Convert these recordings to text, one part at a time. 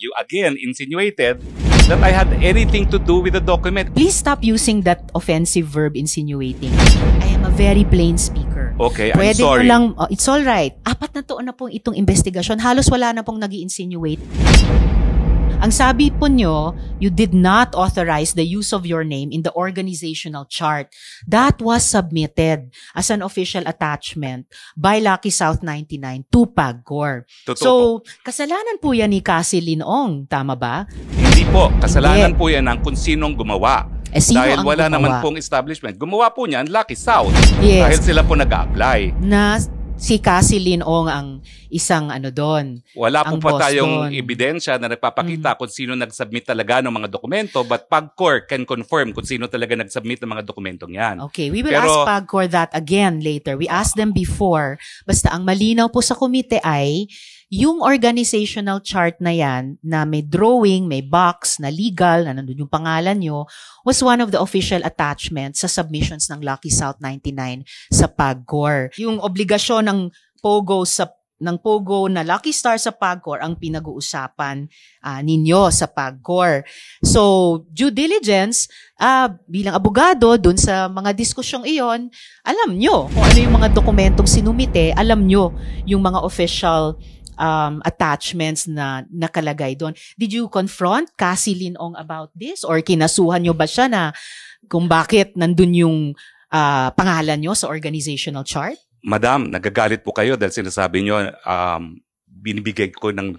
you again insinuated that I had anything to do with the document. Please stop using that offensive verb insinuating. I am a very plain speaker. Okay, I'm sorry. Lang, oh, it's all right. Apat na to na pong itong investigasyon. Halos wala na pong nag insinuate ang sabi po nyo, you did not authorize the use of your name in the organizational chart. That was submitted as an official attachment by Lucky South 99 to PAGCOR. Totoo so, po. kasalanan po yan ni Cassie Linong, tama ba? Hindi po. Kasalanan Hindi. po yan ng kung sinong gumawa. Eh, sino Dahil wala gumawa? naman pong establishment. Gumawa po niyan, Lucky South. Yes. Dahil sila po nag-apply. Na si Cassie Lin Ong ang isang ano doon. Wala po pa tayong ebidensya na nagpapakita mm. kung sino nag-submit talaga ng mga dokumento but PAGCOR can confirm kung sino talaga nag-submit ng mga dokumentong yan. Okay, we will Pero, ask PAGCOR that again later. We asked them before. Basta ang malinaw po sa komite ay yung organizational chart na yan, na may drawing, may box, na legal, na nandun yung pangalan nyo, was one of the official attachments sa submissions ng Lucky South 99 sa PAGCOR. Yung obligasyon ng POGO sa ng Pogo na Lucky Star sa PAGCOR ang pinag-uusapan uh, ninyo sa PAGCOR. So, due diligence, uh, bilang abogado dun sa mga diskusyong iyon, alam nyo kung ano yung mga dokumentong sinumite, alam nyo yung mga official um, attachments na nakalagay doon. Did you confront Cassie Linong about this? Or kinasuhan nyo ba siya na kung bakit nandun yung uh, pangalan nyo sa organizational chart? Madam, nagagalit po kayo dahil sinasabi nyo, um, binibigay ko ng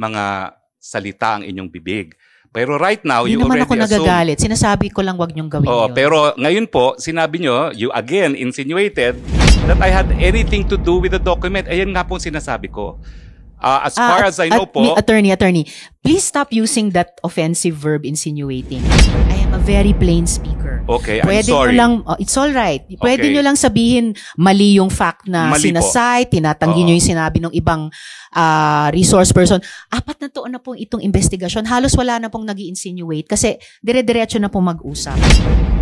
mga salita ang inyong bibig. Pero right now, Di you naman already ako nagagalit. Sinasabi ko lang wag niyong gawin oh, yun. Pero ngayon po, sinabi niyo, you again insinuated that I had anything to do with the document. Ayan nga po sinasabi ko. Uh, as ah, far uh, as I know at, po... Attorney, attorney, please stop using that offensive verb insinuating. I am a very plain speaker. Okay, I'm Pwede sorry. Nyo lang, oh, it's all right. Pwede okay. nyo lang sabihin mali yung fact na mali sinasay, po. tinatanggi uh nyo yung sinabi ng ibang uh, resource person. Apat na taon na po itong investigasyon. Halos wala na pong nag insinuate kasi dire-diretso na pong mag-usap.